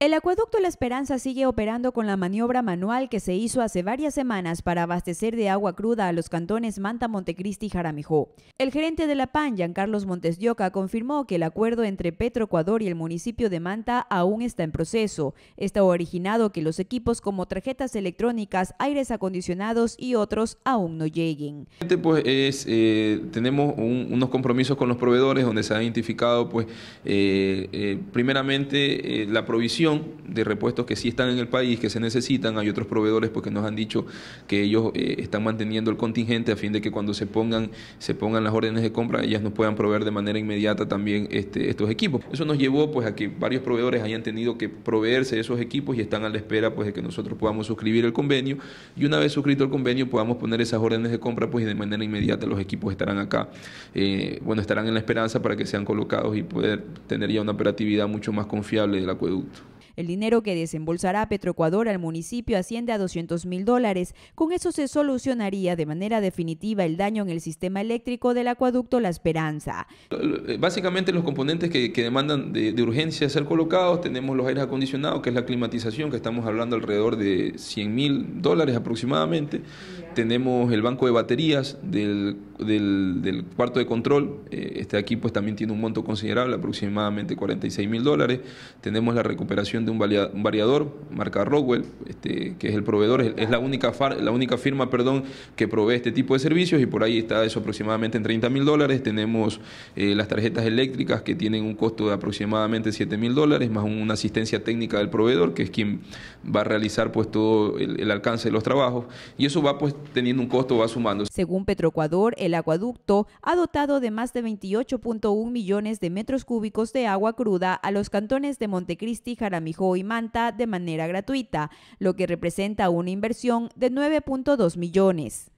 El acueducto La Esperanza sigue operando con la maniobra manual que se hizo hace varias semanas para abastecer de agua cruda a los cantones Manta, Montecristi y Jaramijó. El gerente de la PAN, Giancarlos Montes confirmó que el acuerdo entre Petroecuador y el municipio de Manta aún está en proceso. Está originado que los equipos como tarjetas electrónicas, aires acondicionados y otros aún no lleguen. Este, pues eh, tenemos unos compromisos con los proveedores donde se ha identificado pues eh, eh, primeramente la provisión de repuestos que sí están en el país, que se necesitan. Hay otros proveedores porque nos han dicho que ellos eh, están manteniendo el contingente a fin de que cuando se pongan, se pongan las órdenes de compra, ellas nos puedan proveer de manera inmediata también este, estos equipos. Eso nos llevó pues a que varios proveedores hayan tenido que proveerse de esos equipos y están a la espera pues de que nosotros podamos suscribir el convenio y una vez suscrito el convenio podamos poner esas órdenes de compra pues y de manera inmediata los equipos estarán acá. Eh, bueno, estarán en la esperanza para que sean colocados y poder tener ya una operatividad mucho más confiable del acueducto. El dinero que desembolsará Petroecuador al municipio asciende a 200 mil dólares. Con eso se solucionaría de manera definitiva el daño en el sistema eléctrico del acueducto La Esperanza. Eh, básicamente los componentes que, demandan de, urgencia ser colocados, tenemos los aires acondicionados, que es la climatización, que estamos hablando alrededor de 100 mil dólares aproximadamente. Tenemos el banco de baterías del, cuarto de control. Eh, este aquí pues también tiene un monto considerable, aproximadamente 46 mil dólares. Tenemos la recuperación un, variador, marca Rockwell, este, que es el proveedor, es, la, única la única firma perdón, que provee este tipo de servicios y por ahí está eso aproximadamente en 30 mil dólares. Tenemos eh, las tarjetas eléctricas que tienen un costo de aproximadamente 7 mil dólares, más una asistencia técnica del proveedor, que es quien va a realizar pues todo el, alcance de los trabajos. Y eso va pues teniendo un costo, va sumando. Según Petroecuador, el acueducto ha dotado de más de 28.1 millones de metros cúbicos de agua cruda a los cantones de Montecristi, Jaramillo y Manta de manera gratuita, lo que representa una inversión de 9.2 millones.